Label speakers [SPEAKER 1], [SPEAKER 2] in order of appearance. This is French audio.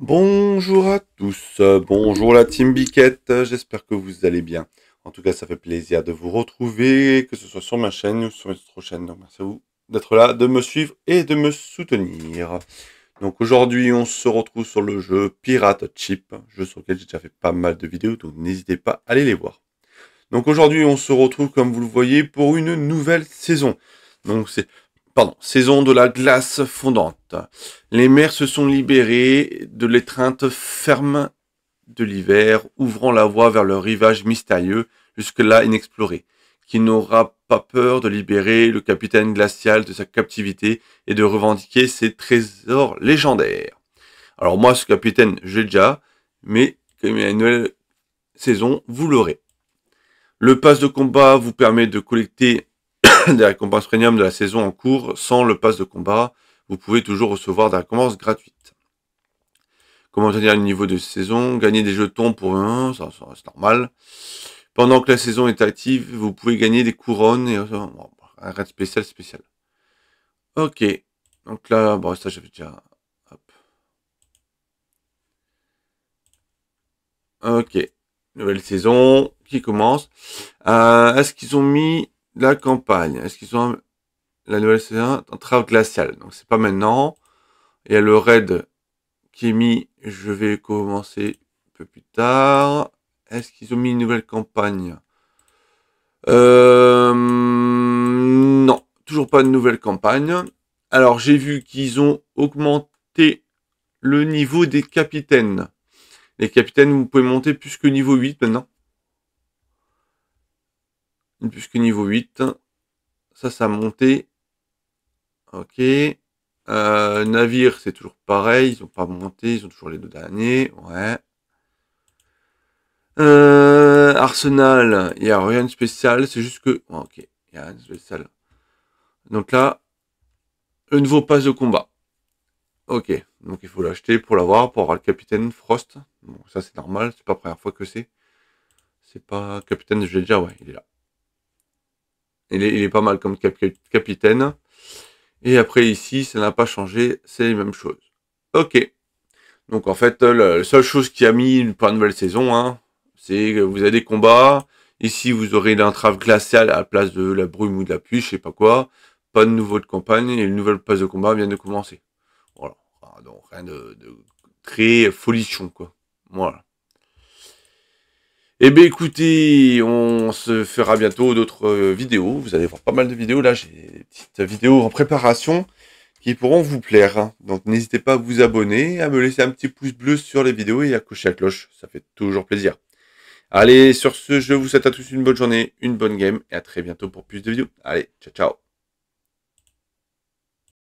[SPEAKER 1] Bonjour à tous, bonjour la team Biquette, j'espère que vous allez bien. En tout cas, ça fait plaisir de vous retrouver, que ce soit sur ma chaîne ou sur mes autre chaîne. Donc, merci à vous d'être là, de me suivre et de me soutenir. Donc aujourd'hui, on se retrouve sur le jeu Pirate Chip, jeu sur lequel j'ai déjà fait pas mal de vidéos, donc n'hésitez pas à aller les voir. Donc aujourd'hui, on se retrouve, comme vous le voyez, pour une nouvelle saison. Donc c'est pardon, saison de la glace fondante. Les mers se sont libérées de l'étreinte ferme de l'hiver, ouvrant la voie vers le rivage mystérieux, jusque-là inexploré, qui n'aura pas peur de libérer le capitaine glacial de sa captivité et de revendiquer ses trésors légendaires. Alors moi, ce capitaine, j'ai déjà, mais comme il une nouvelle saison, vous l'aurez. Le pass de combat vous permet de collecter des récompenses premium de la saison en cours sans le pass de combat. Vous pouvez toujours recevoir des récompenses gratuites. Comment tenir le niveau de saison Gagner des jetons pour un, ça, c'est normal. Pendant que la saison est active, vous pouvez gagner des couronnes et euh, un raid spécial spécial. Ok. Donc là, bon, ça j'avais déjà. Hop. Ok. Nouvelle saison qui commence. Euh, Est-ce qu'ils ont mis la campagne. Est-ce qu'ils ont la nouvelle saison en glaciale Donc c'est pas maintenant. Il y a le raid qui est mis. Je vais commencer un peu plus tard. Est-ce qu'ils ont mis une nouvelle campagne euh, Non, toujours pas de nouvelle campagne. Alors j'ai vu qu'ils ont augmenté le niveau des capitaines. Les capitaines, vous pouvez monter plus que niveau 8 maintenant puisque niveau 8. Ça, ça a monté. Ok. Euh, navire, c'est toujours pareil. Ils n'ont pas monté. Ils ont toujours les deux derniers. Ouais. Euh, arsenal, il n'y a rien de spécial. C'est juste que... ok, il y a rien de spécial. Donc là, Un nouveau passe de combat. Ok, donc il faut l'acheter pour l'avoir, pour avoir le capitaine Frost. Bon, ça c'est normal, c'est pas la première fois que c'est. C'est pas capitaine, je l'ai déjà, ouais, il est là. Il est, pas mal comme capitaine. Et après ici, ça n'a pas changé, c'est les mêmes choses. Ok. Donc en fait, la seule chose qui a mis une pas nouvelle saison, hein, c'est que vous avez des combats. Ici, vous aurez l'entrave glaciale à la place de la brume ou de la pluie, je sais pas quoi. Pas de nouveau de campagne et une nouvelle phase de combat vient de commencer. Voilà. Ah, donc rien de, de très folichon, quoi. Voilà. Eh bien écoutez, on se fera bientôt d'autres euh, vidéos. Vous allez voir pas mal de vidéos. Là, j'ai des petites vidéos en préparation qui pourront vous plaire. Hein. Donc n'hésitez pas à vous abonner, à me laisser un petit pouce bleu sur les vidéos et à cocher la cloche. Ça fait toujours plaisir. Allez, sur ce, je vous souhaite à tous une bonne journée, une bonne game et à très bientôt pour plus de vidéos. Allez, ciao ciao